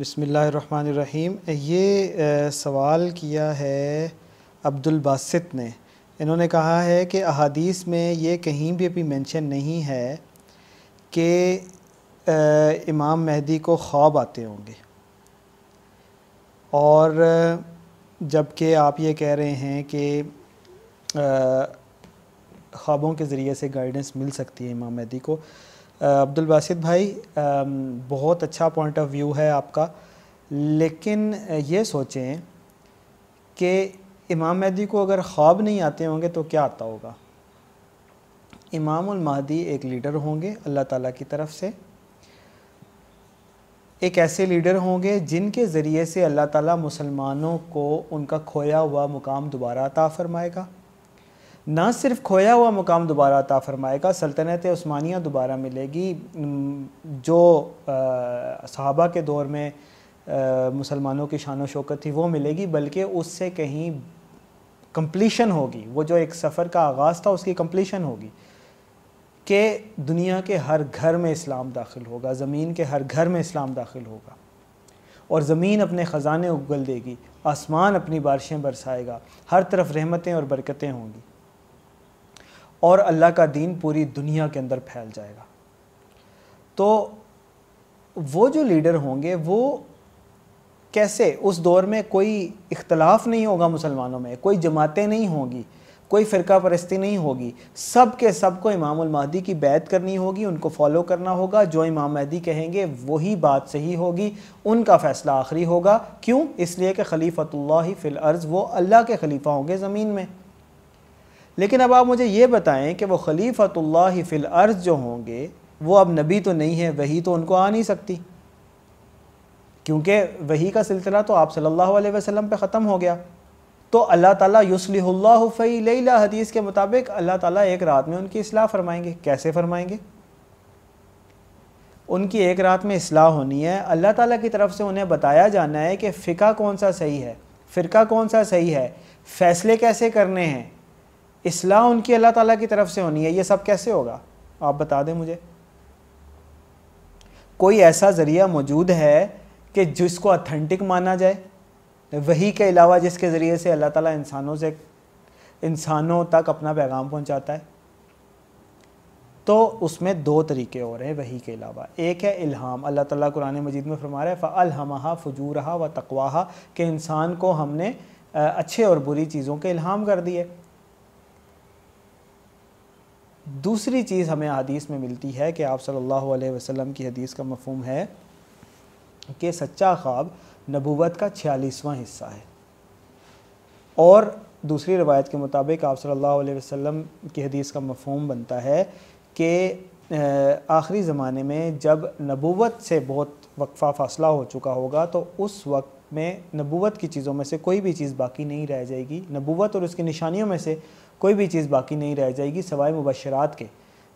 बसमीम ये सवाल किया है अब्दुल बासित ने इन्होंने कहा है कि अहादीस में ये कहीं भी अभी मेंशन नहीं है कि इमाम मेहदी को ख्वाब आते होंगे और जबकि आप ये कह रहे हैं कि ख्वाबों के ज़रिए से गाइडेंस मिल सकती है इमाम मेहदी को अब्दुल बासित भाई बहुत अच्छा पॉइंट ऑफ व्यू है आपका लेकिन ये सोचें कि इमाम मेहदी को अगर ख्वाब नहीं आते होंगे तो क्या आता होगा इमाम महदी एक लीडर होंगे अल्लाह ताला की तरफ से एक ऐसे लीडर होंगे जिनके ज़रिए से अल्लाह ताला मुसलमानों को उनका खोया हुआ मुकाम दोबारा अता फ़रमाएगा ना सिर्फ खोया हुआ मुकाम दोबारा अता फरमाएगा सल्तनत स्मानिया दोबारा मिलेगी जो सहाबा के दौर में मुसलमानों की शान शौकत थी वो मिलेगी बल्कि उससे कहीं कम्प्लीशन होगी वो जो एक सफ़र का आगाज़ था उसकी कम्प्लीशन होगी कि दुनिया के हर घर में इस्लाम दाखिल होगा ज़मीन के हर घर में इस्लाम दाखिल होगा और ज़मीन अपने ख़जाने उगल देगी आसमान अपनी बारिशें बरसाएगा हर तरफ रहमतें और बरकतें होंगी और अल्लाह का दीन पूरी दुनिया के अंदर फैल जाएगा तो वो जो लीडर होंगे वो कैसे उस दौर में कोई इख्तलाफ नहीं होगा मुसलमानों में कोई जमातें नहीं होंगी कोई फ़िरका परस्ती नहीं होगी सब के सब को इमाम महदी की बैत करनी होगी उनको फॉलो करना होगा जो इमाम महदी कहेंगे वही बात सही होगी उनका फ़ैसला आखिरी होगा क्यों इसलिए कि ख़लीफ़तल्ला फ़िल अर्ज़ वो अल्लाह के खलीफा होंगे ज़मीन में लेकिन अब आप मुझे ये बताएं कि वो खलीफतुल्ला फ़िल अर्ज़ जो होंगे वो अब नबी तो नहीं है वही तो उनको आ नहीं सकती क्योंकि वही का सिलसिला तो आप सल्लल्लाहु अलैहि वसल्लम पे ख़त्म हो गया तो अल्लाह ताला युसलिल्लाह फ़ी लैला हदीस के मुताबिक अल्लाह ताला एक रात में उनकी असलाह फरमाएंगे कैसे फरमाएंगे उनकी एक रात में असलाह होनी है अल्लाह ताला की तरफ से उन्हें बताया जाना है कि फ़िका कौन सा सही है फ़िरका कौन सा सही है फ़ैसले कैसे करने हैं इसलाह उनकी अल्लाह ताला की तरफ से होनी है ये सब कैसे होगा आप बता दें मुझे कोई ऐसा ज़रिया मौजूद है कि जिसको अथेंटिक माना जाए वही के अलावा जिसके ज़रिए से अल्लाह ताला इंसानों से इंसानों तक अपना पैगाम पहुंचाता है तो उसमें दो तरीके और हैं वही के अलावा एक है इल्हाम अल्लाह ताला कुरान मजीद में फरमा रहा है फ़लहमा फजूरहा व तकवाहा के इंसान को हमने अच्छे और बुरी चीज़ों के इल्हाम कर दिए दूसरी चीज़ हमें हदीस में मिलती है कि आप सल्लल्लाहु अलैहि वसल्लम की हदीस का मफहम है कि सच्चा ख्वाब नबूवत का छियालीसवां हिस्सा है और दूसरी रवायत के मुताबिक आप सल्लल्लाहु अलैहि वसल्लम की हदीस का मफहम बनता है कि आखिरी ज़माने में जब नबूवत से बहुत वक्फ़ा फासला हो चुका होगा तो उस वक्त में नबूवत की चीज़ों में से कोई भी चीज़ बाकी नहीं रह जाएगी नबूवत और उसकी निशानियों में से कोई भी चीज़ बाकी नहीं रह जाएगी सवाए मुबशरात के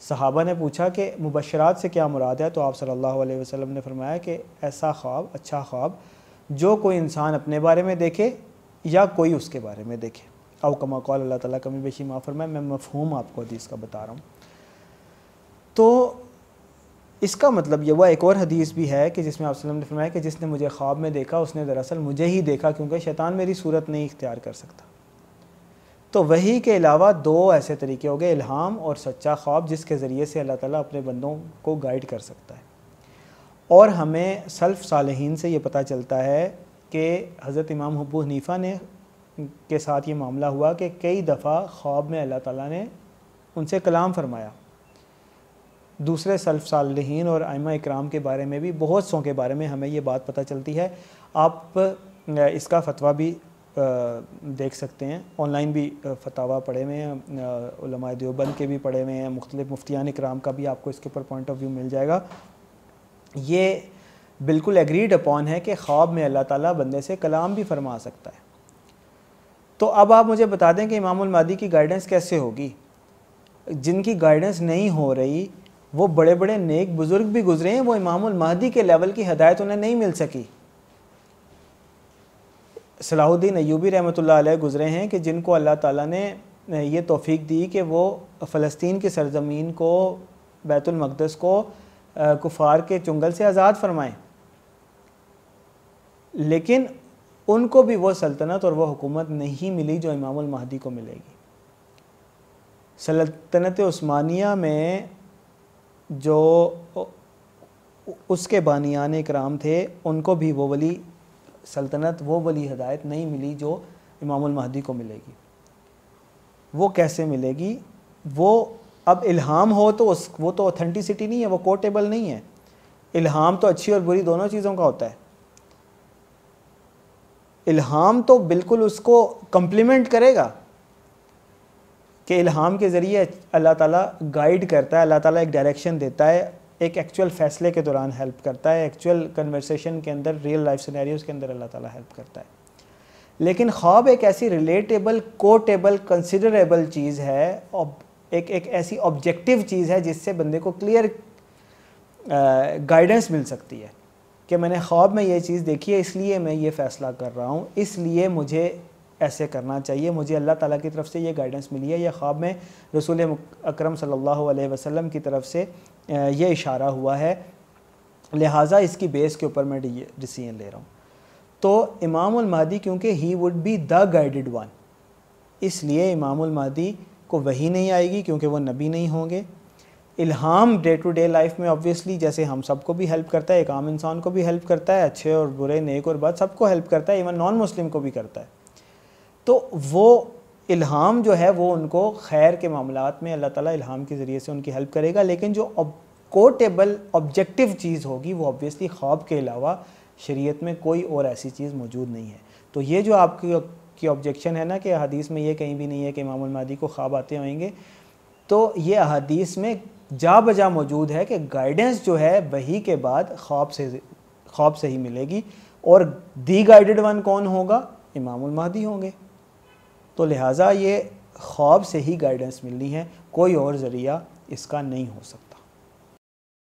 सहाबा ने पूछा कि मुबशरात से क्या मुराद है तो आप सल्लल्लाहु अलैहि वसल्लम ने फरमाया कि ऐसा ख्वाब अच्छा ख्वाब जो कोई इंसान अपने बारे में देखे या कोई उसके बारे में देखे अव कमा कौल अल्लाह ताला कमी बेशी माफ़ फरमाए मैं मफहूम आपको हदीस का बता रहा हूँ तो इसका मतलब यह हुआ एक और हदीस भी है कि जिसमें आपने ने फरमाया कि जिसने मुझे ख्वाब में देखा उसने दरअसल मुझे ही देखा क्योंकि शैतान मेरी सूरत नहीं इख्तियार कर सकता तो वही के अलावा दो ऐसे तरीके हो गए इल्हाम और सच्चा ख्वाब जिसके ज़रिए से अल्लाह ताला अपने बंदों को गाइड कर सकता है और हमें सल्फ़ सालहीन से ये पता चलता है कि हज़रत इमाम हब्बू हनीफ़ा ने के साथ ये मामला हुआ कि कई दफ़ा ख्वाब में अल्लाह ताला ने उनसे कलाम फरमाया दूसरे सल्फ सालहीन और आयमा इक्राम के बारे में भी बहुत सौ के बारे में हमें ये बात पता चलती है आप इसका फतवा भी देख सकते हैं ऑनलाइन भी फतवा पढ़े हुए हैं देवबंद के भी पढ़े हुए हैं मुख्तलिफ मुफ्तियान इक्राम का भी आपको इसके ऊपर पॉइंट ऑफ व्यू मिल जाएगा ये बिल्कुल एग्रीड अपॉन है कि ख्वाब में अल्लाह ताला बंदे से कलाम भी फरमा सकता है तो अब आप मुझे बता दें कि इमाम मादी की गाइडेंस कैसे होगी जिनकी गाइडेंस नहीं हो रही वो बड़े बड़े नेक बुज़ुर्ग भी गुजरे हैं वो इमामुल महदी के लेवल की हदायत उन्हें नहीं मिल सकी सलाहुद्दीन अयूबी रहमत ला गुज़रे हैं कि जिनको अल्लाह ताला ने ये तोफ़ी दी कि वो फ़लस्तीन की सरजमीन को बैतुलमक़दस को कुफार के चुंगल से आज़ाद फरमाएं लेकिन उनको भी वो सल्तनत और वो हुकूमत नहीं मिली जो इमामुल महदी को मिलेगी सल्तनत स्मानिया में जो उसके बानियान कराम थे उनको भी वो वली सल्तनत वो वली हदायत नहीं मिली जो इमामुल महदी को मिलेगी वो कैसे मिलेगी वो अब इल्हाम हो तो उस वो तो ऑथेंटिसिटी नहीं है वो कोटेबल नहीं है इल्हाम तो अच्छी और बुरी दोनों चीज़ों का होता है इल्हाम तो बिल्कुल उसको कम्प्लीमेंट करेगा कि इल्हाम के ज़रिए अल्लाह ताला गाइड करता है अल्लाह ताला एक डायरेक्शन देता है एक एक्चुअल फ़ैसले के दौरान हेल्प करता है एक्चुअल कन्वर्सेशन के अंदर रियल लाइफ सिनेरियोज़ के अंदर अल्लाह ताला हेल्प करता है लेकिन ख्वाब एक ऐसी रिलेटेबल कोटेबल कंसिडरेबल चीज़ है एक एक ऐसी ऑब्जेक्टिव चीज़ है जिससे बंदे को क्लियर गाइडेंस मिल सकती है कि मैंने ख्वाब में ये चीज़ देखी है इसलिए मैं ये फ़ैसला कर रहा हूँ इसलिए मुझे ऐसे करना चाहिए मुझे अल्लाह ताला की तरफ से ये गाइडेंस मिली है यह ख्वाब में रसूल अकरम सल्लल्लाहु अलैहि वसल्लम की तरफ से ये इशारा हुआ है लिहाजा इसकी बेस के ऊपर मैं डिसीजन ले रहा हूँ तो इमाम महदी क्योंकि he would be the guided one इसलिए इमाम महदी को वही नहीं आएगी क्योंकि वह नबी नहीं होंगे इल्हाम डे टू डे लाइफ में ऑब्वियसली जैसे हम सबको भी हेल्प करता है एक आम इंसान को भी हेल्प करता है अच्छे और बुरे नेक और बद सबको हेल्प करता है इवन नॉन मुस्लिम को भी करता है तो वो इल्हाम जो है वो उनको खैर के मामला में अल्लाह ताला इल्हाम के ज़रिए से उनकी हेल्प करेगा लेकिन जो कोटेबल ऑब्जेक्टिव चीज़ होगी वो ऑब्वियसली ख्वाब के अलावा शरीयत में कोई और ऐसी चीज़ मौजूद नहीं है तो ये जो आपकी की ऑब्जेक्शन है ना कि अदीस में ये कहीं भी नहीं है कि इमाम महदी को ख्वाब आते होंगे तो ये अदीस में जा बजा मौजूद है कि गाइडेंस जो है वही के बाद ख्वाब से ख्वाब से ही मिलेगी और दी गाइडेड वन कौन होगा इमाम महदी होंगे तो लिहाजा ये ख्वाब से ही गाइडेंस मिलनी है कोई और ज़रिया इसका नहीं हो सकता